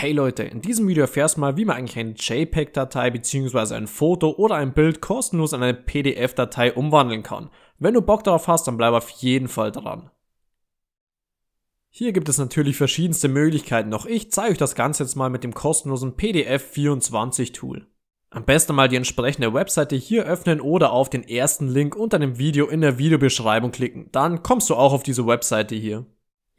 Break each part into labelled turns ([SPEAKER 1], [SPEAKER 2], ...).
[SPEAKER 1] Hey Leute, in diesem Video erfährst du mal, wie man eigentlich eine JPEG-Datei bzw. ein Foto oder ein Bild kostenlos in eine PDF-Datei umwandeln kann. Wenn du Bock darauf hast, dann bleib auf jeden Fall dran. Hier gibt es natürlich verschiedenste Möglichkeiten, doch ich zeige euch das Ganze jetzt mal mit dem kostenlosen PDF24-Tool. Am besten mal die entsprechende Webseite hier öffnen oder auf den ersten Link unter dem Video in der Videobeschreibung klicken, dann kommst du auch auf diese Webseite hier.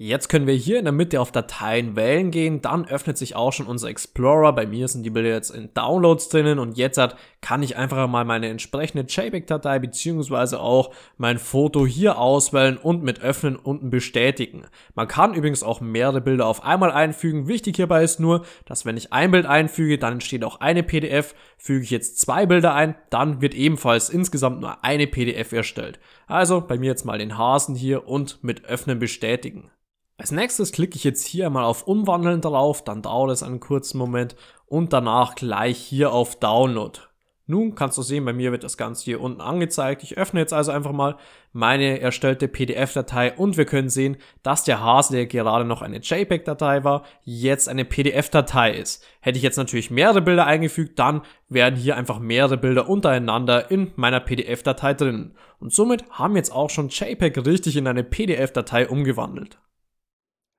[SPEAKER 1] Jetzt können wir hier in der Mitte auf Dateien wählen gehen, dann öffnet sich auch schon unser Explorer. Bei mir sind die Bilder jetzt in Downloads drinnen und jetzt kann ich einfach mal meine entsprechende JPEG-Datei beziehungsweise auch mein Foto hier auswählen und mit öffnen unten bestätigen. Man kann übrigens auch mehrere Bilder auf einmal einfügen. Wichtig hierbei ist nur, dass wenn ich ein Bild einfüge, dann entsteht auch eine PDF. Füge ich jetzt zwei Bilder ein, dann wird ebenfalls insgesamt nur eine PDF erstellt. Also bei mir jetzt mal den Hasen hier und mit öffnen bestätigen. Als nächstes klicke ich jetzt hier einmal auf Umwandeln drauf, dann dauert es einen kurzen Moment und danach gleich hier auf Download. Nun kannst du sehen, bei mir wird das Ganze hier unten angezeigt. Ich öffne jetzt also einfach mal meine erstellte PDF-Datei und wir können sehen, dass der Hase, der gerade noch eine JPEG-Datei war, jetzt eine PDF-Datei ist. Hätte ich jetzt natürlich mehrere Bilder eingefügt, dann wären hier einfach mehrere Bilder untereinander in meiner PDF-Datei drin. Und somit haben jetzt auch schon JPEG richtig in eine PDF-Datei umgewandelt.